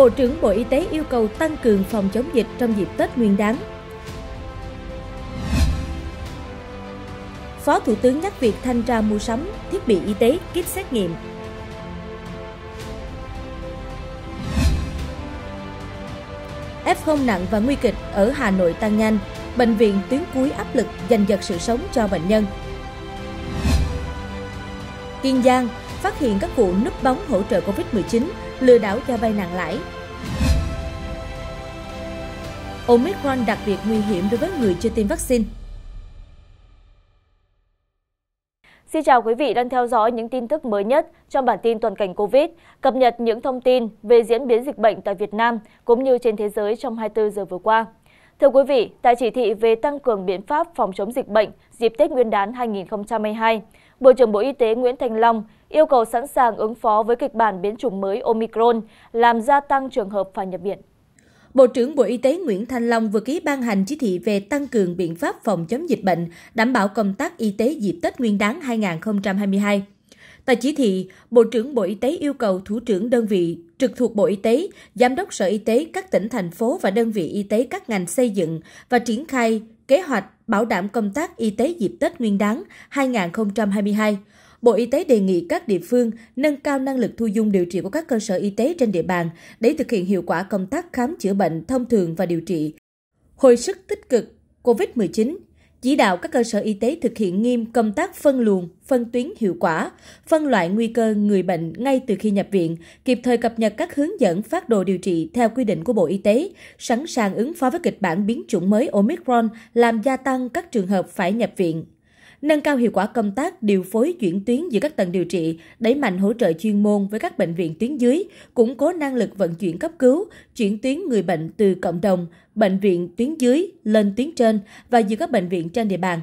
Bộ trưởng Bộ Y tế yêu cầu tăng cường phòng chống dịch trong dịp Tết Nguyên đán. Phó Thủ tướng nhắc việc thanh tra mua sắm, thiết bị y tế, kit xét nghiệm. F0 nặng và nguy kịch ở Hà Nội tăng nhanh, bệnh viện tuyến cuối áp lực giành giật sự sống cho bệnh nhân. Kiên Giang, phát hiện các vụ núp bóng hỗ trợ Covid-19, lừa đảo cho vay nặng lãi. Omicron đặc biệt nguy hiểm đối với người chưa tiêm vaccine. Xin chào quý vị đang theo dõi những tin tức mới nhất trong bản tin toàn cảnh COVID, cập nhật những thông tin về diễn biến dịch bệnh tại Việt Nam cũng như trên thế giới trong 24 giờ vừa qua. Thưa quý vị, tại chỉ thị về tăng cường biện pháp phòng chống dịch bệnh dịp Tết Nguyên đán 2022, Bộ trưởng Bộ Y tế Nguyễn Thành Long yêu cầu sẵn sàng ứng phó với kịch bản biến chủng mới Omicron làm gia tăng trường hợp phải nhập viện. Bộ trưởng Bộ Y tế Nguyễn Thanh Long vừa ký ban hành chỉ thị về tăng cường biện pháp phòng chống dịch bệnh, đảm bảo công tác y tế dịp Tết Nguyên đán 2022. Tại chỉ thị, Bộ trưởng Bộ Y tế yêu cầu thủ trưởng đơn vị trực thuộc Bộ Y tế, giám đốc Sở Y tế các tỉnh thành phố và đơn vị y tế các ngành xây dựng và triển khai kế hoạch bảo đảm công tác y tế dịp Tết Nguyên đán 2022 Bộ Y tế đề nghị các địa phương nâng cao năng lực thu dung điều trị của các cơ sở y tế trên địa bàn để thực hiện hiệu quả công tác khám chữa bệnh thông thường và điều trị. Hồi sức tích cực COVID-19 chỉ đạo các cơ sở y tế thực hiện nghiêm công tác phân luồng, phân tuyến hiệu quả, phân loại nguy cơ người bệnh ngay từ khi nhập viện, kịp thời cập nhật các hướng dẫn phát đồ điều trị theo quy định của Bộ Y tế, sẵn sàng ứng phó với kịch bản biến chủng mới Omicron làm gia tăng các trường hợp phải nhập viện nâng cao hiệu quả công tác điều phối chuyển tuyến giữa các tầng điều trị, đẩy mạnh hỗ trợ chuyên môn với các bệnh viện tuyến dưới, củng cố năng lực vận chuyển cấp cứu, chuyển tuyến người bệnh từ cộng đồng, bệnh viện tuyến dưới lên tuyến trên và giữa các bệnh viện trên địa bàn.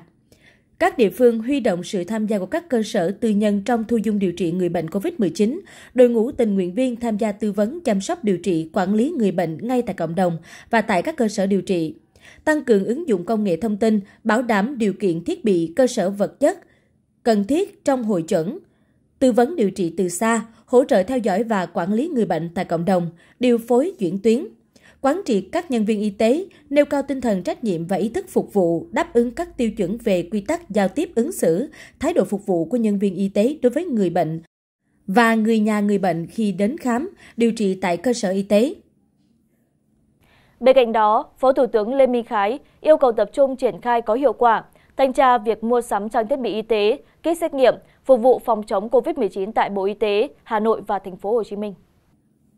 Các địa phương huy động sự tham gia của các cơ sở tư nhân trong thu dung điều trị người bệnh COVID-19, đội ngũ tình nguyện viên tham gia tư vấn chăm sóc điều trị, quản lý người bệnh ngay tại cộng đồng và tại các cơ sở điều trị tăng cường ứng dụng công nghệ thông tin, bảo đảm điều kiện thiết bị cơ sở vật chất cần thiết trong hội chuẩn, tư vấn điều trị từ xa, hỗ trợ theo dõi và quản lý người bệnh tại cộng đồng, điều phối chuyển tuyến. Quán triệt các nhân viên y tế, nêu cao tinh thần trách nhiệm và ý thức phục vụ, đáp ứng các tiêu chuẩn về quy tắc giao tiếp ứng xử, thái độ phục vụ của nhân viên y tế đối với người bệnh và người nhà người bệnh khi đến khám, điều trị tại cơ sở y tế bên cạnh đó phó thủ tướng lê minh khái yêu cầu tập trung triển khai có hiệu quả thanh tra việc mua sắm trang thiết bị y tế kit xét nghiệm phục vụ phòng chống covid 19 tại bộ y tế hà nội và thành phố hồ chí minh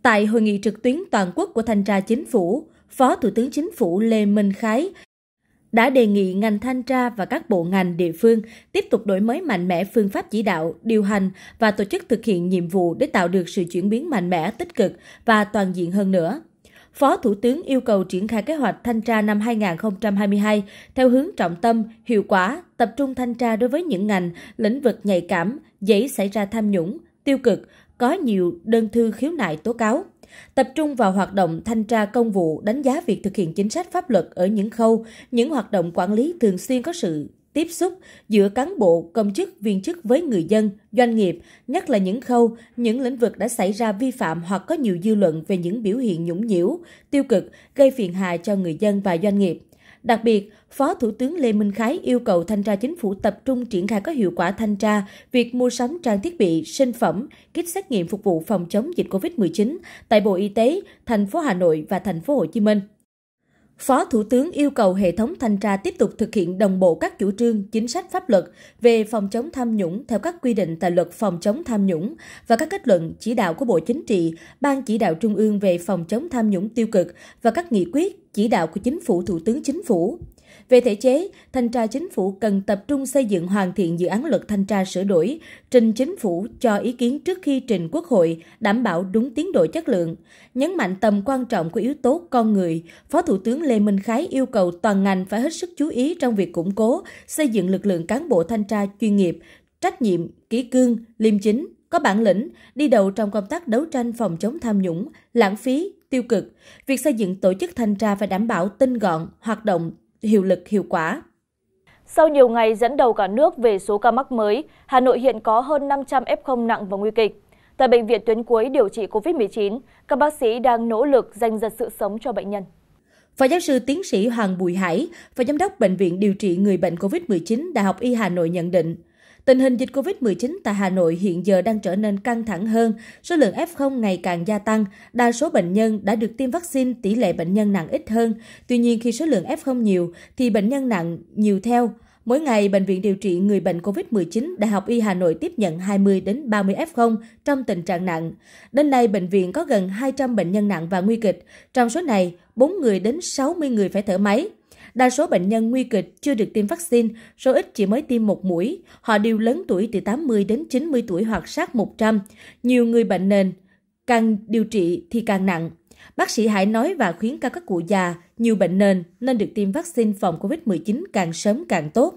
tại hội nghị trực tuyến toàn quốc của thanh tra chính phủ phó thủ tướng chính phủ lê minh khái đã đề nghị ngành thanh tra và các bộ ngành địa phương tiếp tục đổi mới mạnh mẽ phương pháp chỉ đạo, điều hành và tổ chức thực hiện nhiệm vụ để tạo được sự chuyển biến mạnh mẽ, tích cực và toàn diện hơn nữa. Phó Thủ tướng yêu cầu triển khai kế hoạch thanh tra năm 2022 theo hướng trọng tâm, hiệu quả, tập trung thanh tra đối với những ngành, lĩnh vực nhạy cảm, dễ xảy ra tham nhũng, tiêu cực, có nhiều đơn thư khiếu nại tố cáo. Tập trung vào hoạt động thanh tra công vụ, đánh giá việc thực hiện chính sách pháp luật ở những khâu, những hoạt động quản lý thường xuyên có sự tiếp xúc giữa cán bộ, công chức, viên chức với người dân, doanh nghiệp, nhất là những khâu, những lĩnh vực đã xảy ra vi phạm hoặc có nhiều dư luận về những biểu hiện nhũng nhiễu, tiêu cực, gây phiền hà cho người dân và doanh nghiệp. Đặc biệt, Phó Thủ tướng Lê Minh Khái yêu cầu thanh tra chính phủ tập trung triển khai có hiệu quả thanh tra việc mua sắm trang thiết bị, sinh phẩm, kit xét nghiệm phục vụ phòng chống dịch COVID-19 tại Bộ Y tế, thành phố Hà Nội và thành phố Hồ Chí Minh. Phó Thủ tướng yêu cầu hệ thống thanh tra tiếp tục thực hiện đồng bộ các chủ trương, chính sách pháp luật về phòng chống tham nhũng theo các quy định tại luật phòng chống tham nhũng và các kết luận chỉ đạo của Bộ Chính trị, Ban chỉ đạo Trung ương về phòng chống tham nhũng tiêu cực và các nghị quyết chỉ đạo của chính phủ thủ tướng chính phủ. Về thể chế, thanh tra chính phủ cần tập trung xây dựng hoàn thiện dự án luật thanh tra sửa đổi, trình chính phủ cho ý kiến trước khi trình quốc hội, đảm bảo đúng tiến độ chất lượng. Nhấn mạnh tầm quan trọng của yếu tố con người, Phó Thủ tướng Lê Minh Khái yêu cầu toàn ngành phải hết sức chú ý trong việc củng cố, xây dựng lực lượng cán bộ thanh tra chuyên nghiệp, trách nhiệm, kỹ cương, liêm chính, có bản lĩnh, đi đầu trong công tác đấu tranh phòng chống tham nhũng, lãng phí, tiêu cực, việc xây dựng tổ chức thanh tra phải đảm bảo tinh gọn, hoạt động, hiệu lực, hiệu quả. Sau nhiều ngày dẫn đầu cả nước về số ca mắc mới, Hà Nội hiện có hơn 500 F0 nặng và nguy kịch. Tại bệnh viện tuyến cuối điều trị COVID-19, các bác sĩ đang nỗ lực giành giật sự sống cho bệnh nhân. Phó giáo sư tiến sĩ Hoàng Bùi Hải, Phó giám đốc Bệnh viện điều trị người bệnh COVID-19 Đại học Y Hà Nội nhận định, Tình hình dịch COVID-19 tại Hà Nội hiện giờ đang trở nên căng thẳng hơn, số lượng F0 ngày càng gia tăng, đa số bệnh nhân đã được tiêm vaccine, tỷ lệ bệnh nhân nặng ít hơn. Tuy nhiên khi số lượng F0 nhiều thì bệnh nhân nặng nhiều theo. Mỗi ngày, Bệnh viện điều trị người bệnh COVID-19 Đại học Y Hà Nội tiếp nhận 20 đến 30 F0 trong tình trạng nặng. Đến nay, bệnh viện có gần 200 bệnh nhân nặng và nguy kịch. Trong số này, 4 người đến 60 người phải thở máy. Đa số bệnh nhân nguy kịch chưa được tiêm vaccine, số ít chỉ mới tiêm một mũi. Họ đều lớn tuổi từ 80 đến 90 tuổi hoặc sát 100. Nhiều người bệnh nền, càng điều trị thì càng nặng. Bác sĩ Hải nói và khuyến cáo các cụ già, nhiều bệnh nền nên được tiêm vaccine phòng COVID-19 càng sớm càng tốt.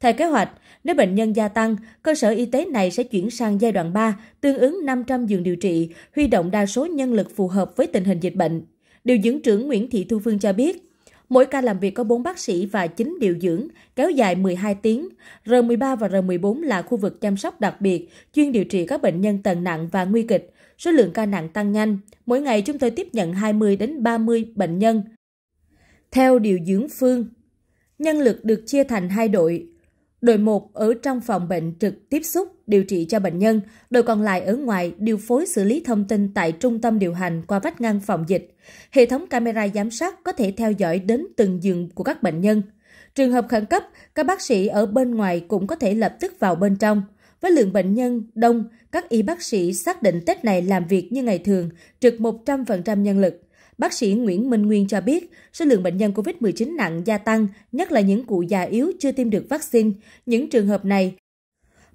Theo kế hoạch, nếu bệnh nhân gia tăng, cơ sở y tế này sẽ chuyển sang giai đoạn 3, tương ứng 500 giường điều trị, huy động đa số nhân lực phù hợp với tình hình dịch bệnh. Điều dưỡng trưởng Nguyễn Thị Thu Phương cho biết, Mỗi ca làm việc có 4 bác sĩ và 9 điều dưỡng, kéo dài 12 tiếng. R13 và R14 là khu vực chăm sóc đặc biệt, chuyên điều trị các bệnh nhân tầng nặng và nguy kịch. Số lượng ca nặng tăng nhanh, mỗi ngày chúng tôi tiếp nhận 20 đến 30 bệnh nhân. Theo điều dưỡng Phương, nhân lực được chia thành hai đội, đội một ở trong phòng bệnh trực tiếp xúc điều trị cho bệnh nhân, đội còn lại ở ngoài điều phối xử lý thông tin tại trung tâm điều hành qua vách ngăn phòng dịch. Hệ thống camera giám sát có thể theo dõi đến từng giường của các bệnh nhân. Trường hợp khẩn cấp, các bác sĩ ở bên ngoài cũng có thể lập tức vào bên trong. Với lượng bệnh nhân đông, các y bác sĩ xác định Tết này làm việc như ngày thường, trực 100% nhân lực. Bác sĩ Nguyễn Minh Nguyên cho biết, số lượng bệnh nhân COVID-19 nặng gia tăng, nhất là những cụ già yếu chưa tiêm được vaccine. Những trường hợp này,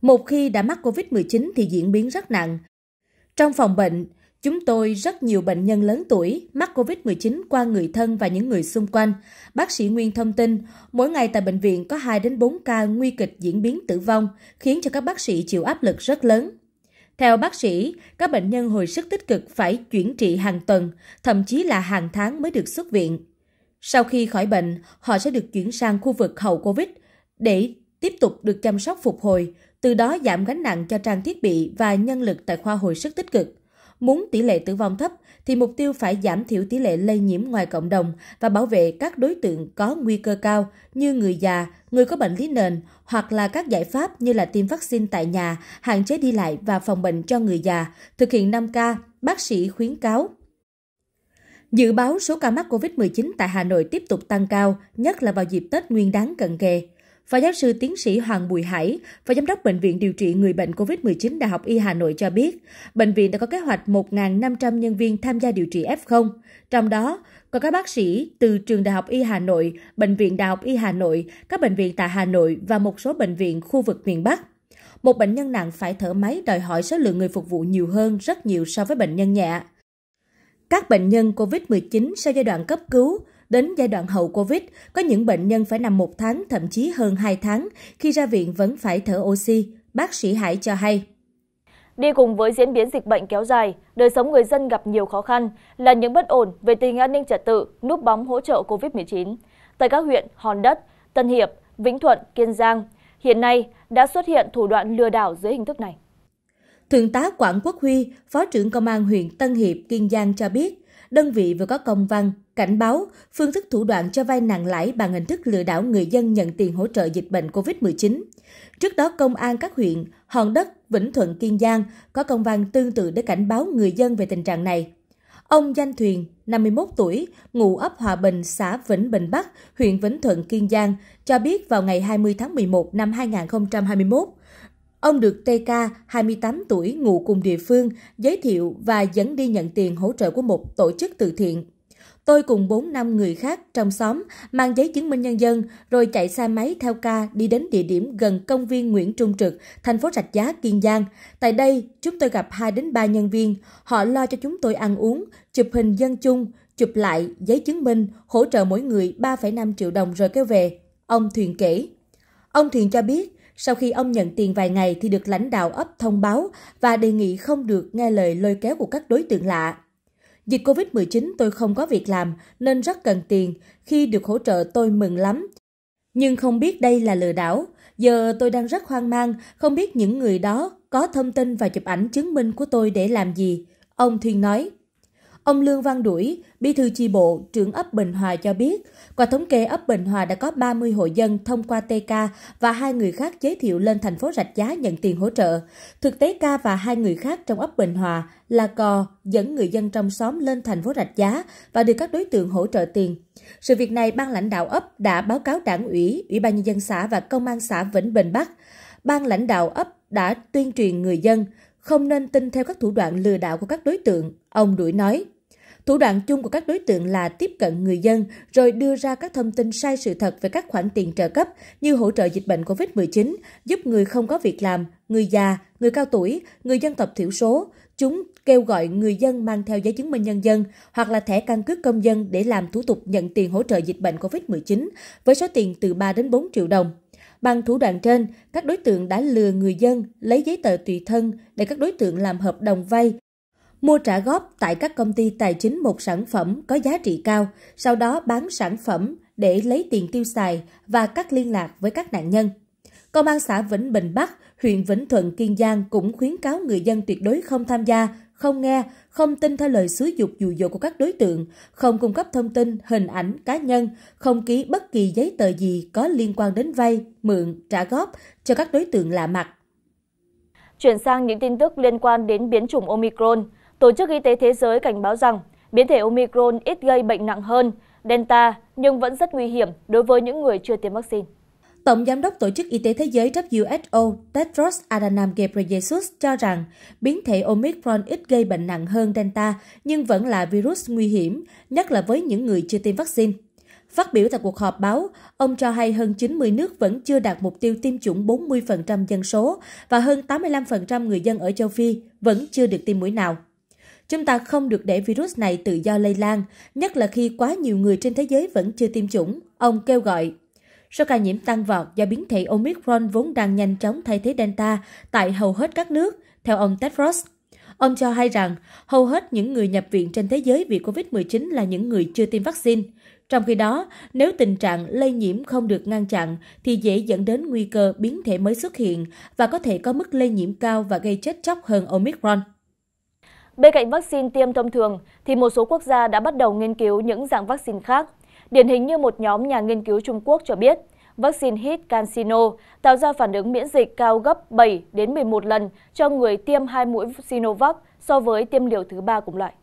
một khi đã mắc COVID-19 thì diễn biến rất nặng. Trong phòng bệnh, Chúng tôi rất nhiều bệnh nhân lớn tuổi mắc COVID-19 qua người thân và những người xung quanh. Bác sĩ Nguyên thông tin, mỗi ngày tại bệnh viện có 2 đến 4 ca nguy kịch diễn biến tử vong, khiến cho các bác sĩ chịu áp lực rất lớn. Theo bác sĩ, các bệnh nhân hồi sức tích cực phải chuyển trị hàng tuần, thậm chí là hàng tháng mới được xuất viện. Sau khi khỏi bệnh, họ sẽ được chuyển sang khu vực hậu Covid để tiếp tục được chăm sóc phục hồi, từ đó giảm gánh nặng cho trang thiết bị và nhân lực tại khoa hồi sức tích cực muốn tỷ lệ tử vong thấp thì mục tiêu phải giảm thiểu tỷ lệ lây nhiễm ngoài cộng đồng và bảo vệ các đối tượng có nguy cơ cao như người già, người có bệnh lý nền hoặc là các giải pháp như là tiêm vaccine tại nhà, hạn chế đi lại và phòng bệnh cho người già, thực hiện 5K, bác sĩ khuyến cáo. Dự báo số ca mắc COVID-19 tại Hà Nội tiếp tục tăng cao, nhất là vào dịp Tết Nguyên đáng cận kề. Phó giáo sư tiến sĩ Hoàng Bùi Hải, Phó giám đốc Bệnh viện điều trị người bệnh COVID-19 Đại học Y Hà Nội cho biết, bệnh viện đã có kế hoạch 1.500 nhân viên tham gia điều trị F0, trong đó có các bác sĩ từ trường Đại học Y Hà Nội, Bệnh viện Đại học Y Hà Nội, các bệnh viện tại Hà Nội và một số bệnh viện khu vực miền Bắc. Một bệnh nhân nặng phải thở máy đòi hỏi số lượng người phục vụ nhiều hơn rất nhiều so với bệnh nhân nhẹ. Các bệnh nhân COVID-19 sau giai đoạn cấp cứu Đến giai đoạn hậu Covid, có những bệnh nhân phải nằm một tháng, thậm chí hơn 2 tháng, khi ra viện vẫn phải thở oxy, bác sĩ Hải cho hay. Đi cùng với diễn biến dịch bệnh kéo dài, đời sống người dân gặp nhiều khó khăn là những bất ổn về tình an ninh trật tự, núp bóng hỗ trợ COVID-19. Tại các huyện Hòn Đất, Tân Hiệp, Vĩnh Thuận, Kiên Giang, hiện nay đã xuất hiện thủ đoạn lừa đảo dưới hình thức này. Thượng tá Quảng Quốc Huy, Phó trưởng Công an huyện Tân Hiệp, Kiên Giang cho biết, đơn vị vừa có công văn cảnh báo phương thức thủ đoạn cho vay nặng lãi bằng hình thức lừa đảo người dân nhận tiền hỗ trợ dịch bệnh COVID-19. Trước đó, công an các huyện Hòn Đất, Vĩnh Thuận, Kiên Giang có công văn tương tự để cảnh báo người dân về tình trạng này. Ông Danh Thuyền, 51 tuổi, ngụ ấp Hòa Bình, xã Vĩnh Bình Bắc, huyện Vĩnh Thuận, Kiên Giang, cho biết vào ngày 20 tháng 11 năm 2021, Ông được TK, 28 tuổi, ngụ cùng địa phương, giới thiệu và dẫn đi nhận tiền hỗ trợ của một tổ chức từ thiện. Tôi cùng 4 năm người khác trong xóm mang giấy chứng minh nhân dân rồi chạy xe máy theo ca đi đến địa điểm gần công viên Nguyễn Trung Trực, thành phố Rạch Giá, Kiên Giang. Tại đây, chúng tôi gặp 2 đến 3 nhân viên. Họ lo cho chúng tôi ăn uống, chụp hình dân chung, chụp lại giấy chứng minh, hỗ trợ mỗi người 3,5 triệu đồng rồi kéo về. Ông Thuyền kể. Ông Thuyền cho biết, sau khi ông nhận tiền vài ngày thì được lãnh đạo ấp thông báo và đề nghị không được nghe lời lôi kéo của các đối tượng lạ. Dịch Covid-19 tôi không có việc làm nên rất cần tiền, khi được hỗ trợ tôi mừng lắm. Nhưng không biết đây là lừa đảo, giờ tôi đang rất hoang mang, không biết những người đó có thông tin và chụp ảnh chứng minh của tôi để làm gì. Ông Thuyền nói, Ông Lương Văn Đuổi, bí thư chi bộ, trưởng ấp Bình Hòa cho biết, qua thống kê ấp Bình Hòa đã có 30 hộ dân thông qua TK và hai người khác giới thiệu lên thành phố Rạch Giá nhận tiền hỗ trợ. Thực tế K và hai người khác trong ấp Bình Hòa là cò dẫn người dân trong xóm lên thành phố Rạch Giá và được các đối tượng hỗ trợ tiền. Sự việc này, ban lãnh đạo ấp đã báo cáo đảng ủy, ủy ban nhân dân xã và công an xã Vĩnh Bình Bắc. Ban lãnh đạo ấp đã tuyên truyền người dân không nên tin theo các thủ đoạn lừa đảo của các đối tượng, ông Đuổi nói. Thủ đoạn chung của các đối tượng là tiếp cận người dân rồi đưa ra các thông tin sai sự thật về các khoản tiền trợ cấp như hỗ trợ dịch bệnh COVID-19, giúp người không có việc làm, người già, người cao tuổi, người dân tộc thiểu số. Chúng kêu gọi người dân mang theo giấy chứng minh nhân dân hoặc là thẻ căn cước công dân để làm thủ tục nhận tiền hỗ trợ dịch bệnh COVID-19 với số tiền từ 3 đến 4 triệu đồng. Bằng thủ đoạn trên, các đối tượng đã lừa người dân lấy giấy tờ tùy thân để các đối tượng làm hợp đồng vay mua trả góp tại các công ty tài chính một sản phẩm có giá trị cao, sau đó bán sản phẩm để lấy tiền tiêu xài và cắt liên lạc với các nạn nhân. Công an xã Vĩnh Bình Bắc, huyện Vĩnh Thuận, Kiên Giang cũng khuyến cáo người dân tuyệt đối không tham gia, không nghe, không tin theo lời xúi dục dụ dỗ của các đối tượng, không cung cấp thông tin, hình ảnh cá nhân, không ký bất kỳ giấy tờ gì có liên quan đến vay, mượn, trả góp cho các đối tượng lạ mặt. Chuyển sang những tin tức liên quan đến biến chủng Omicron tổ chức y tế thế giới cảnh báo rằng biến thể omicron ít gây bệnh nặng hơn delta nhưng vẫn rất nguy hiểm đối với những người chưa tiêm vaccine. Tổng giám đốc Tổ chức Y tế Thế giới WHO Tedros Adhanom Ghebreyesus cho rằng biến thể Omicron ít gây bệnh nặng hơn Delta nhưng vẫn là virus nguy hiểm, nhất là với những người chưa tiêm vaccine. Phát biểu tại cuộc họp báo, ông cho hay hơn 90 nước vẫn chưa đạt mục tiêu tiêm chủng 40% dân số và hơn 85% người dân ở châu Phi vẫn chưa được tiêm mũi nào. Chúng ta không được để virus này tự do lây lan, nhất là khi quá nhiều người trên thế giới vẫn chưa tiêm chủng, ông kêu gọi. Số ca nhiễm tăng vọt do biến thể Omicron vốn đang nhanh chóng thay thế Delta tại hầu hết các nước, theo ông Tedros. Ông cho hay rằng hầu hết những người nhập viện trên thế giới vì COVID-19 là những người chưa tiêm vaccine. Trong khi đó, nếu tình trạng lây nhiễm không được ngăn chặn thì dễ dẫn đến nguy cơ biến thể mới xuất hiện và có thể có mức lây nhiễm cao và gây chết chóc hơn Omicron bên cạnh vaccine tiêm thông thường thì một số quốc gia đã bắt đầu nghiên cứu những dạng vaccine khác điển hình như một nhóm nhà nghiên cứu trung quốc cho biết vaccine hit cansino tạo ra phản ứng miễn dịch cao gấp bảy đến mươi một lần cho người tiêm hai mũi sinovac so với tiêm liều thứ ba cùng loại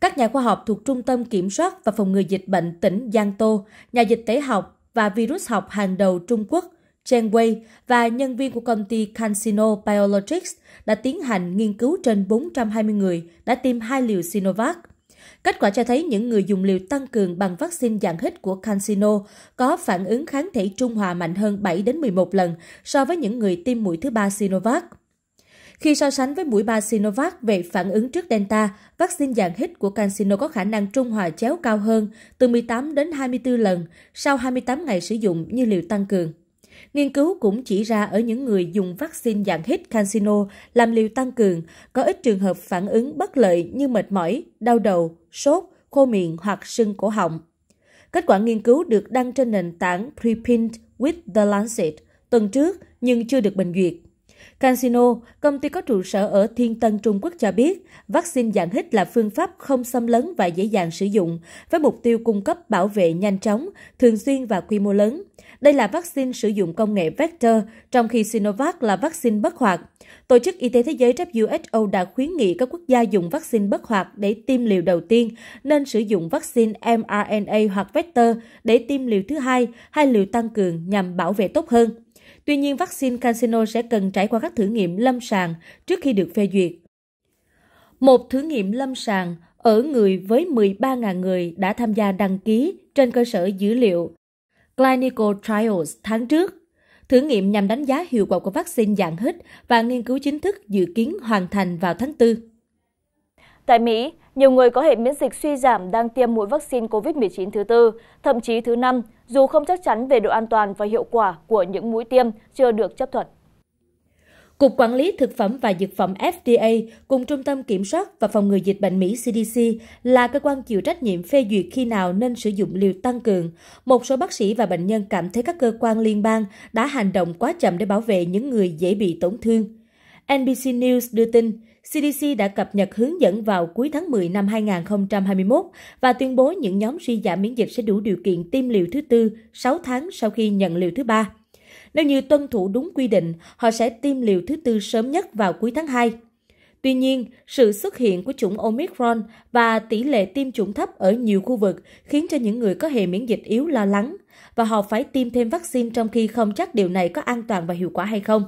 các nhà khoa học thuộc Trung tâm Kiểm soát và Phòng ngừa Dịch bệnh tỉnh Giang Tô, nhà dịch tễ học và virus học hàng đầu Trung Quốc Chen Wei và nhân viên của công ty CanSino Biologics đã tiến hành nghiên cứu trên 420 người đã tiêm hai liều Sinovac. Kết quả cho thấy những người dùng liều tăng cường bằng vaccine dạng hít của CanSino có phản ứng kháng thể trung hòa mạnh hơn 7 đến 11 lần so với những người tiêm mũi thứ ba Sinovac. Khi so sánh với mũi 3 Sinovac về phản ứng trước Delta, vaccine dạng hít của CanSino có khả năng trung hòa chéo cao hơn từ 18 đến 24 lần sau 28 ngày sử dụng như liều tăng cường. Nghiên cứu cũng chỉ ra ở những người dùng vaccine dạng hít casino làm liều tăng cường, có ít trường hợp phản ứng bất lợi như mệt mỏi, đau đầu, sốt, khô miệng hoặc sưng cổ họng. Kết quả nghiên cứu được đăng trên nền tảng Preprint with the Lancet tuần trước nhưng chưa được bình duyệt. Casino, công ty có trụ sở ở Thiên Tân Trung Quốc cho biết, vaccine dạng hít là phương pháp không xâm lấn và dễ dàng sử dụng, với mục tiêu cung cấp bảo vệ nhanh chóng, thường xuyên và quy mô lớn. Đây là vaccine sử dụng công nghệ vector, trong khi Sinovac là vaccine bất hoạt. Tổ chức Y tế Thế giới WHO đã khuyến nghị các quốc gia dùng vaccine bất hoạt để tiêm liều đầu tiên, nên sử dụng vaccine mRNA hoặc vector để tiêm liều thứ hai hay liều tăng cường nhằm bảo vệ tốt hơn. Tuy nhiên, vaccine CanSino sẽ cần trải qua các thử nghiệm lâm sàng trước khi được phê duyệt. Một thử nghiệm lâm sàng ở người với 13.000 người đã tham gia đăng ký trên cơ sở dữ liệu clinical trials tháng trước, thử nghiệm nhằm đánh giá hiệu quả của vaccine dạng hít và nghiên cứu chính thức dự kiến hoàn thành vào tháng 4. Tại Mỹ, nhiều người có hệ miễn dịch suy giảm đang tiêm mũi vaccine COVID-19 thứ tư, thậm chí thứ năm, dù không chắc chắn về độ an toàn và hiệu quả của những mũi tiêm chưa được chấp thuận. Cục Quản lý Thực phẩm và Dược phẩm FDA cùng Trung tâm Kiểm soát và Phòng ngừa Dịch bệnh Mỹ CDC là cơ quan chịu trách nhiệm phê duyệt khi nào nên sử dụng liều tăng cường. Một số bác sĩ và bệnh nhân cảm thấy các cơ quan liên bang đã hành động quá chậm để bảo vệ những người dễ bị tổn thương. NBC News đưa tin, CDC đã cập nhật hướng dẫn vào cuối tháng 10 năm 2021 và tuyên bố những nhóm suy giảm miễn dịch sẽ đủ điều kiện tiêm liều thứ tư 6 tháng sau khi nhận liều thứ ba. Nếu như tuân thủ đúng quy định, họ sẽ tiêm liều thứ tư sớm nhất vào cuối tháng 2. Tuy nhiên, sự xuất hiện của chủng Omicron và tỷ lệ tiêm chủng thấp ở nhiều khu vực khiến cho những người có hệ miễn dịch yếu lo lắng và họ phải tiêm thêm vaccine trong khi không chắc điều này có an toàn và hiệu quả hay không.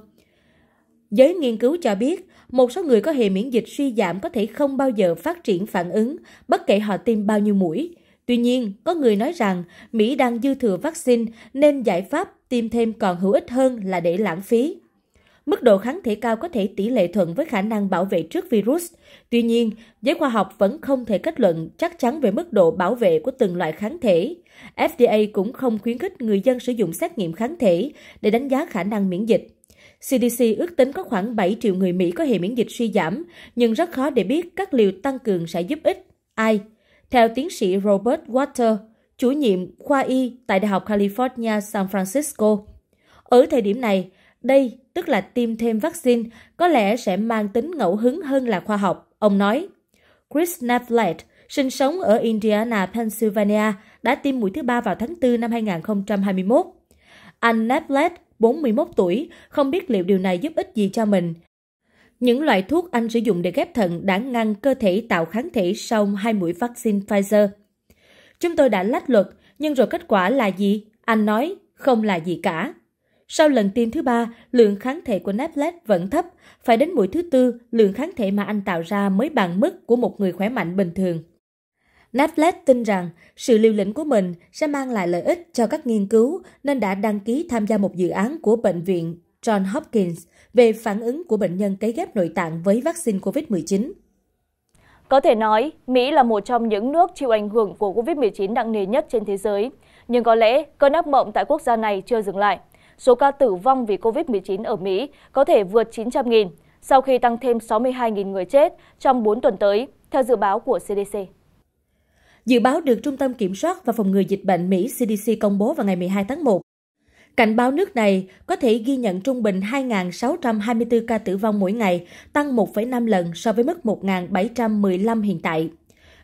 Giới nghiên cứu cho biết, một số người có hệ miễn dịch suy giảm có thể không bao giờ phát triển phản ứng, bất kể họ tiêm bao nhiêu mũi, Tuy nhiên, có người nói rằng Mỹ đang dư thừa vaccine nên giải pháp tiêm thêm còn hữu ích hơn là để lãng phí. Mức độ kháng thể cao có thể tỷ lệ thuận với khả năng bảo vệ trước virus. Tuy nhiên, giới khoa học vẫn không thể kết luận chắc chắn về mức độ bảo vệ của từng loại kháng thể. FDA cũng không khuyến khích người dân sử dụng xét nghiệm kháng thể để đánh giá khả năng miễn dịch. CDC ước tính có khoảng 7 triệu người Mỹ có hệ miễn dịch suy giảm, nhưng rất khó để biết các liều tăng cường sẽ giúp ích ai. Theo tiến sĩ Robert Water, chủ nhiệm khoa y tại Đại học California San Francisco, ở thời điểm này, đây tức là tiêm thêm vaccine có lẽ sẽ mang tính ngẫu hứng hơn là khoa học, ông nói. Chris Navlet, sinh sống ở Indiana, Pennsylvania, đã tiêm mũi thứ ba vào tháng 4 năm 2021. Anh Navlet, 41 tuổi, không biết liệu điều này giúp ích gì cho mình, những loại thuốc anh sử dụng để ghép thận đã ngăn cơ thể tạo kháng thể sau hai mũi vaccine Pfizer. Chúng tôi đã lách luật, nhưng rồi kết quả là gì? Anh nói, không là gì cả. Sau lần tiêm thứ ba, lượng kháng thể của Netflix vẫn thấp, phải đến mũi thứ tư, lượng kháng thể mà anh tạo ra mới bằng mức của một người khỏe mạnh bình thường. Netflix tin rằng sự liều lĩnh của mình sẽ mang lại lợi ích cho các nghiên cứu nên đã đăng ký tham gia một dự án của bệnh viện John Hopkins – về phản ứng của bệnh nhân cấy ghép nội tạng với vaccine COVID-19. Có thể nói, Mỹ là một trong những nước chịu ảnh hưởng của COVID-19 nặng nề nhất trên thế giới. Nhưng có lẽ cơn ác mộng tại quốc gia này chưa dừng lại. Số ca tử vong vì COVID-19 ở Mỹ có thể vượt 900.000 sau khi tăng thêm 62.000 người chết trong 4 tuần tới, theo dự báo của CDC. Dự báo được Trung tâm Kiểm soát và Phòng ngừa Dịch bệnh Mỹ CDC công bố vào ngày 12 tháng 1 Cảnh báo nước này có thể ghi nhận trung bình 2.624 ca tử vong mỗi ngày, tăng 1,5 lần so với mức 1.715 hiện tại.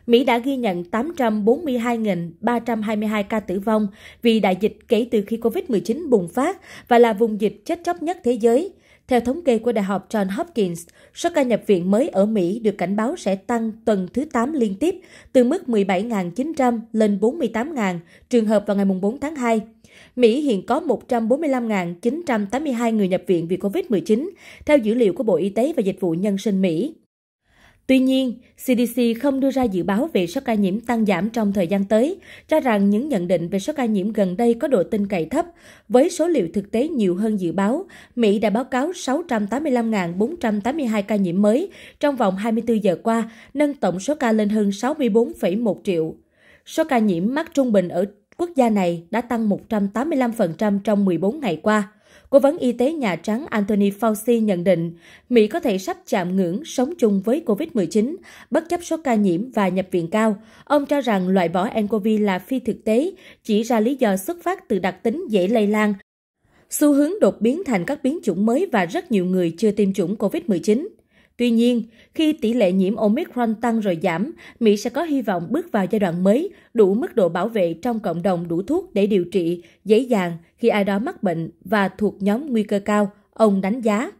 Mỹ đã ghi nhận 842.322 ca tử vong vì đại dịch kể từ khi COVID-19 bùng phát và là vùng dịch chết chóc nhất thế giới. Theo thống kê của Đại học John Hopkins, số ca nhập viện mới ở Mỹ được cảnh báo sẽ tăng tuần thứ 8 liên tiếp từ mức 17.900 lên 48.000 trường hợp vào ngày 4 tháng 2. Mỹ hiện có 145.982 người nhập viện vì COVID-19, theo dữ liệu của Bộ Y tế và Dịch vụ Nhân sinh Mỹ. Tuy nhiên, CDC không đưa ra dự báo về số ca nhiễm tăng giảm trong thời gian tới, cho rằng những nhận định về số ca nhiễm gần đây có độ tin cậy thấp. Với số liệu thực tế nhiều hơn dự báo, Mỹ đã báo cáo 685.482 ca nhiễm mới trong vòng 24 giờ qua, nâng tổng số ca lên hơn 64,1 triệu. Số ca nhiễm mắc trung bình ở quốc gia này đã tăng 185% trong 14 ngày qua. Cố vấn y tế Nhà Trắng Anthony Fauci nhận định Mỹ có thể sắp chạm ngưỡng sống chung với COVID-19, bất chấp số ca nhiễm và nhập viện cao. Ông cho rằng loại bỏ nCoV là phi thực tế, chỉ ra lý do xuất phát từ đặc tính dễ lây lan, xu hướng đột biến thành các biến chủng mới và rất nhiều người chưa tiêm chủng COVID-19. Tuy nhiên, khi tỷ lệ nhiễm Omicron tăng rồi giảm, Mỹ sẽ có hy vọng bước vào giai đoạn mới, đủ mức độ bảo vệ trong cộng đồng đủ thuốc để điều trị dễ dàng khi ai đó mắc bệnh và thuộc nhóm nguy cơ cao, ông đánh giá.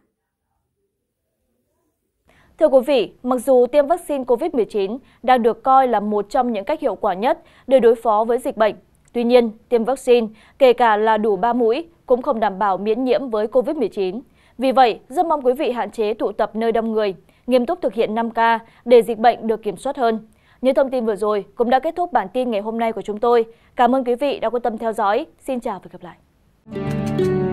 Thưa quý vị, mặc dù tiêm vaccine COVID-19 đang được coi là một trong những cách hiệu quả nhất để đối phó với dịch bệnh, tuy nhiên tiêm vaccine, kể cả là đủ 3 mũi, cũng không đảm bảo miễn nhiễm với COVID-19 vì vậy rất mong quý vị hạn chế tụ tập nơi đông người nghiêm túc thực hiện năm k để dịch bệnh được kiểm soát hơn những thông tin vừa rồi cũng đã kết thúc bản tin ngày hôm nay của chúng tôi cảm ơn quý vị đã quan tâm theo dõi xin chào và gặp lại